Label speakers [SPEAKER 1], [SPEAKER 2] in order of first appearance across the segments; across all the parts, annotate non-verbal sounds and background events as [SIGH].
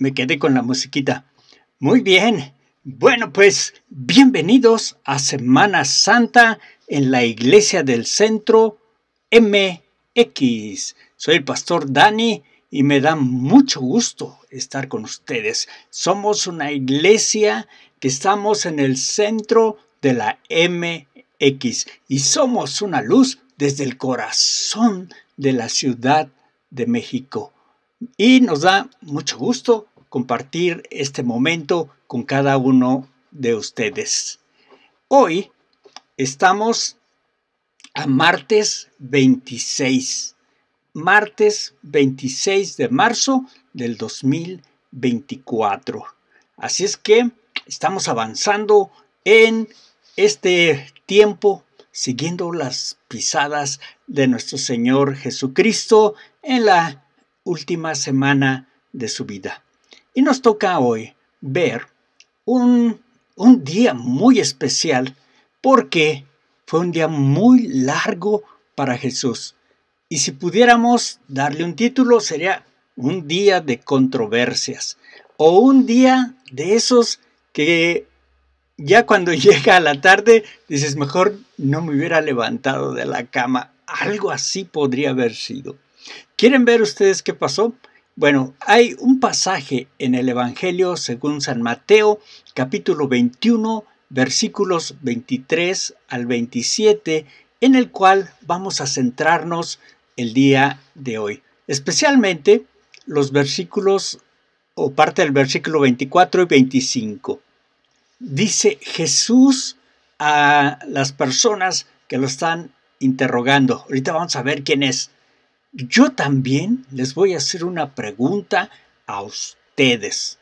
[SPEAKER 1] me quedé con la musiquita. Muy bien. Bueno, pues bienvenidos a Semana Santa en la Iglesia del Centro MX. Soy el pastor Dani y me da mucho gusto estar con ustedes. Somos una iglesia que estamos en el centro de la MX y somos una luz desde el corazón de la Ciudad de México. Y nos da mucho gusto compartir este momento con cada uno de ustedes. Hoy estamos a martes 26, martes 26 de marzo del 2024. Así es que estamos avanzando en este tiempo siguiendo las pisadas de nuestro Señor Jesucristo en la última semana de su vida. Y nos toca hoy ver un, día muy especial porque fue un día muy largo para Jesús. Y si pudiéramos darle un título sería un día de controversias o un día de esos que ya cuando [LAUGHS] llega la tarde dices, mejor no me hubiera levantado de la cama. Algo así podría haber sido. ¿Quieren ver ustedes qué pasó? Bueno, hay un pasaje en el Evangelio según San Mateo, capítulo 21, versículos 23 al 27, en el cual vamos a centrarnos el día de hoy, especialmente los versículos o parte del versículo 24 y 25. Dice Jesús a las personas que lo están interrogando. Ahorita vamos a ver quién es. Yo también les voy a hacer una pregunta a ustedes.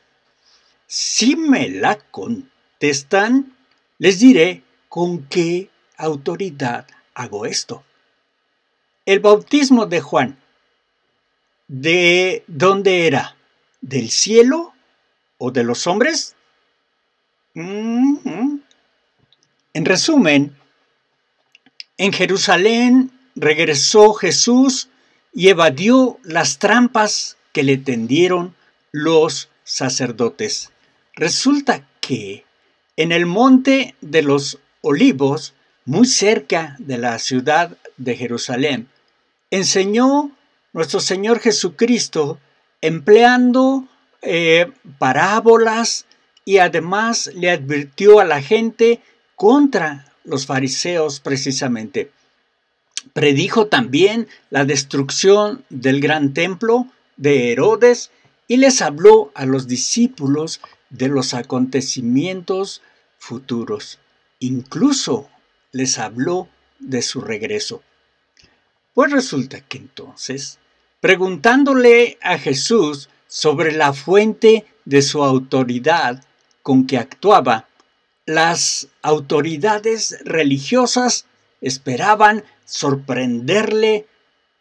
[SPEAKER 1] Si me la contestan, les diré con qué autoridad hago esto. El bautismo de Juan, ¿de dónde era? ¿Del cielo o de los hombres? En resumen, en Jerusalén regresó Jesús y evadió las trampas que le tendieron los sacerdotes. Resulta que en el monte de los olivos, muy cerca de la ciudad de Jerusalén, enseñó nuestro Señor Jesucristo empleando eh, parábolas y además le advirtió a la gente contra los fariseos precisamente. Predijo también la destrucción del gran templo de Herodes y les habló a los discípulos de los acontecimientos futuros. Incluso les habló de su regreso. Pues resulta que entonces, preguntándole a Jesús sobre la fuente de su autoridad con que actuaba, las autoridades religiosas esperaban sorprenderle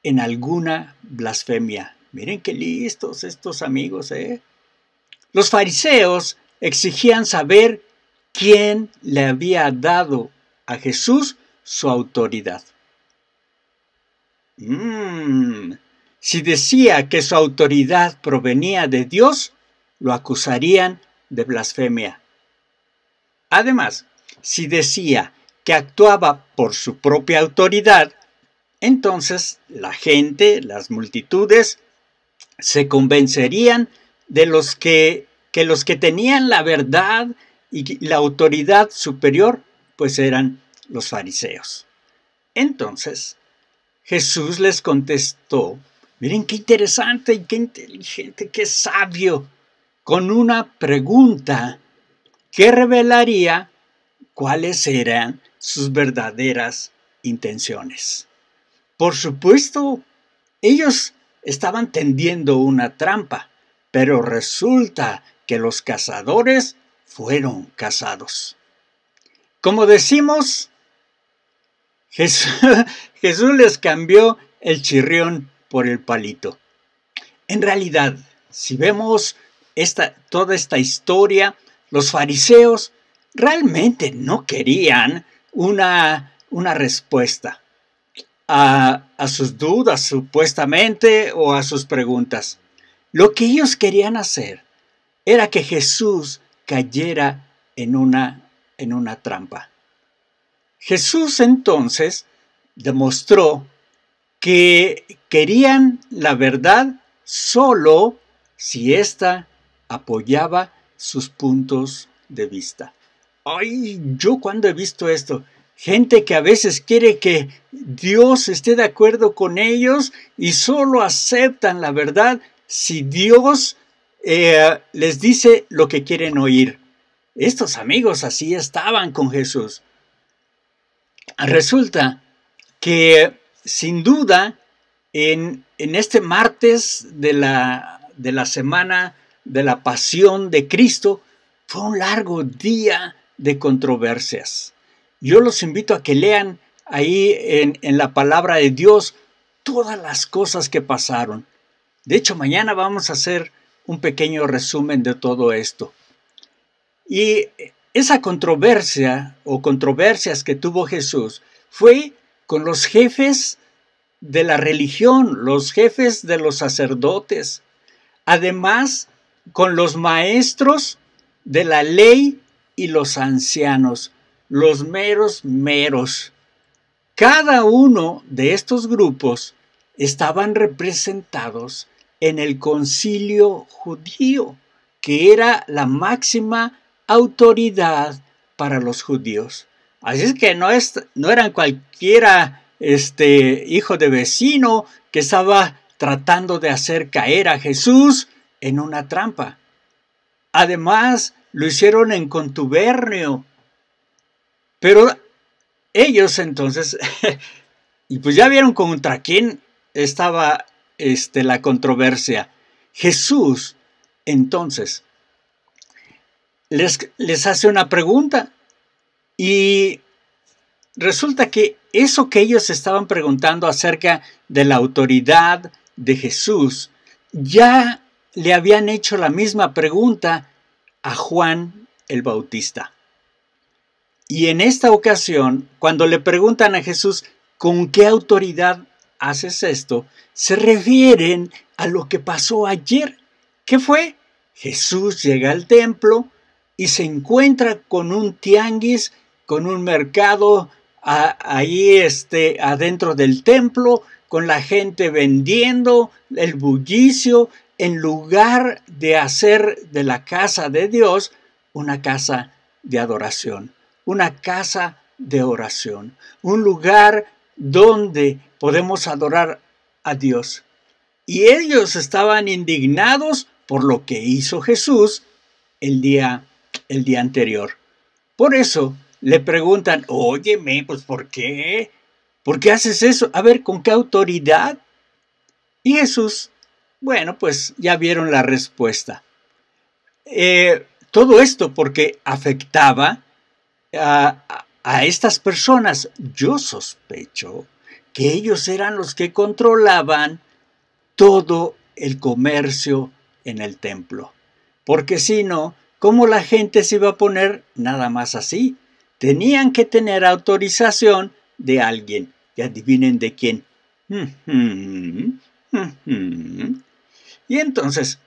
[SPEAKER 1] en alguna blasfemia. Miren qué listos estos amigos, ¿eh? Los fariseos exigían saber quién le había dado a Jesús su autoridad. Mm, si decía que su autoridad provenía de Dios, lo acusarían de blasfemia. Además, si decía que actuaba por su propia autoridad, entonces la gente, las multitudes, se convencerían de los que, que los que tenían la verdad y la autoridad superior, pues eran los fariseos. Entonces, Jesús les contestó, miren qué interesante y qué inteligente, qué sabio, con una pregunta que revelaría cuáles eran sus verdaderas intenciones. Por supuesto, ellos estaban tendiendo una trampa, pero resulta que los cazadores fueron cazados. Como decimos, [LAUGHS] Jesús, les cambió el chirrión por el palito. En realidad, si vemos esta, toda esta historia, los fariseos realmente no querían una, una respuesta a, sus dudas supuestamente o a sus preguntas. Lo que ellos querían hacer era que Jesús cayera en una, en una trampa. Jesús entonces demostró que querían la verdad solo si ésta apoyaba sus puntos de vista ay, yo cuando he visto esto, gente que a veces quiere que Dios esté de acuerdo con ellos y solo aceptan la verdad si Dios eh, les dice lo que quieren oír. Estos amigos así estaban con Jesús. Resulta que sin duda en, este martes de de la semana de la pasión de Cristo fue un largo día de controversias. Yo los invito a que lean ahí en, la palabra de Dios todas las cosas que pasaron. De hecho, mañana vamos a hacer un pequeño resumen de todo esto. Y esa controversia o controversias que tuvo Jesús fue con los jefes de la religión, los jefes de los sacerdotes, además con los maestros de la ley y los ancianos, los meros meros. Cada uno de estos grupos estaban representados en el concilio judío, que era la máxima autoridad para los judíos. Así es que no, es, no eran cualquiera este hijo de vecino que estaba tratando de hacer caer a Jesús en una trampa. Además, lo hicieron en contubernio. Pero ellos entonces, [LAUGHS] y pues ya vieron contra quién estaba este, la controversia. Jesús entonces les, les hace una pregunta y resulta que eso que ellos estaban preguntando acerca de la autoridad de Jesús, ya le habían hecho la misma pregunta a Juan el Bautista. Y en esta ocasión, cuando le preguntan a Jesús, ¿con qué autoridad haces esto? Se refieren a lo que pasó ayer. ¿Qué fue? Jesús llega al templo y se encuentra con un tianguis, con un mercado ahí este, adentro del templo, con la gente vendiendo, el bullicio, en lugar de hacer de la casa de Dios una casa de adoración, una casa de oración, un lugar donde podemos adorar a Dios. Y ellos estaban indignados por lo que hizo Jesús el día, el día anterior. Por eso le preguntan, óyeme, pues ¿por qué? ¿Por qué haces eso? A ver, ¿con qué autoridad? Y Jesús bueno, pues ya vieron la respuesta. Eh, todo esto porque afectaba a, estas personas. Yo sospecho que ellos eran los que controlaban todo el comercio en el templo. Porque si no, ¿cómo la gente se iba a poner nada más así? Tenían que tener autorización de alguien. Y adivinen de quién. Y entonces,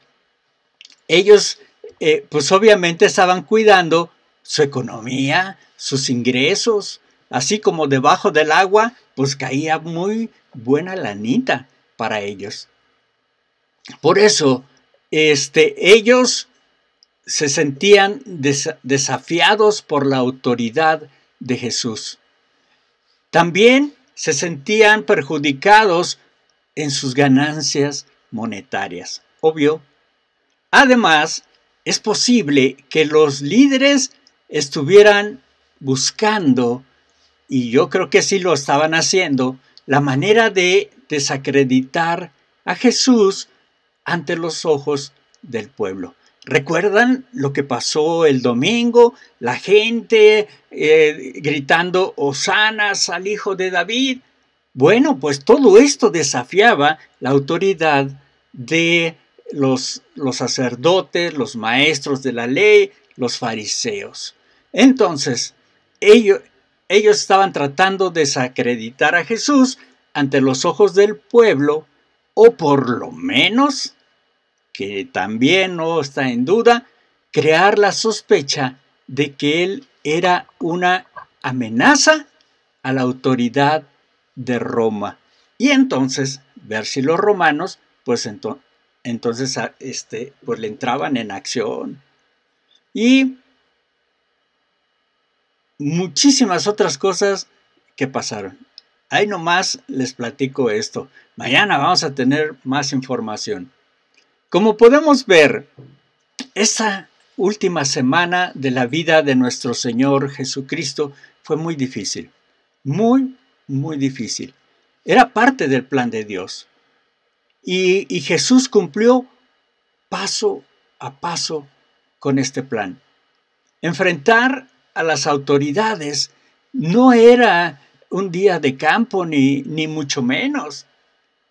[SPEAKER 1] ellos, eh, pues obviamente estaban cuidando su economía, sus ingresos, así como debajo del agua, pues caía muy buena lanita para ellos. Por eso, este, ellos se sentían desafiados por la autoridad de Jesús. También se sentían perjudicados en sus ganancias monetarias. Obvio. Además, es posible que los líderes estuvieran buscando, y yo creo que sí lo estaban haciendo, la manera de desacreditar a Jesús ante los ojos del pueblo. ¿Recuerdan lo que pasó el domingo? La gente eh, gritando, Hosanas al hijo de David. Bueno, pues todo esto desafiaba la autoridad de los, los sacerdotes, los maestros de la ley, los fariseos. Entonces, ellos, ellos estaban tratando de desacreditar a Jesús ante los ojos del pueblo, o por lo menos, que también no está en duda, crear la sospecha de que él era una amenaza a la autoridad de Roma. Y entonces, ver si los romanos, pues entonces ah, este, pues, le entraban en acción. Y muchísimas otras cosas que pasaron. Ahí nomás les platico esto. Mañana vamos a tener más información. Como podemos ver, esa última semana de la vida de nuestro Señor Jesucristo fue muy difícil, muy, muy difícil. Era parte del plan de Dios. Y, Jesús cumplió paso a paso con este plan. Enfrentar a las autoridades no era un día de campo, ni, ni mucho menos.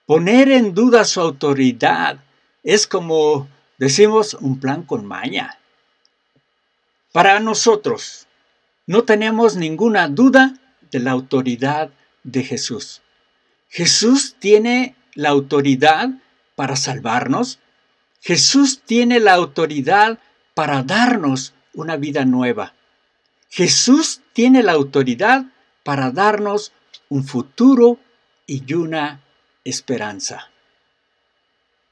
[SPEAKER 1] Poner en duda su autoridad es como, decimos, un plan con maña. Para nosotros, no tenemos ninguna duda de la autoridad de Jesús. Jesús tiene la autoridad para salvarnos. Jesús tiene la autoridad para darnos una vida nueva. Jesús tiene la autoridad para darnos un futuro y una esperanza.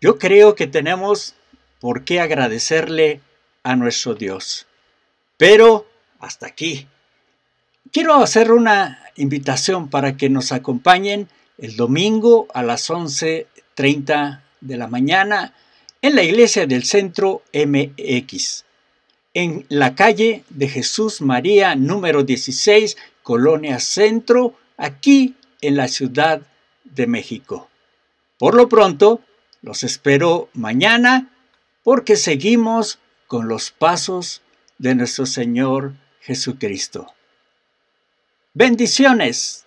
[SPEAKER 1] Yo creo que tenemos por qué agradecerle a nuestro Dios. Pero hasta aquí Quiero hacer una invitación para que nos acompañen el domingo a las 11.30 de la mañana en la iglesia del centro MX, en la calle de Jesús María número 16, Colonia Centro, aquí en la Ciudad de México. Por lo pronto, los espero mañana porque seguimos con los pasos de nuestro Señor Jesucristo. Bendiciones.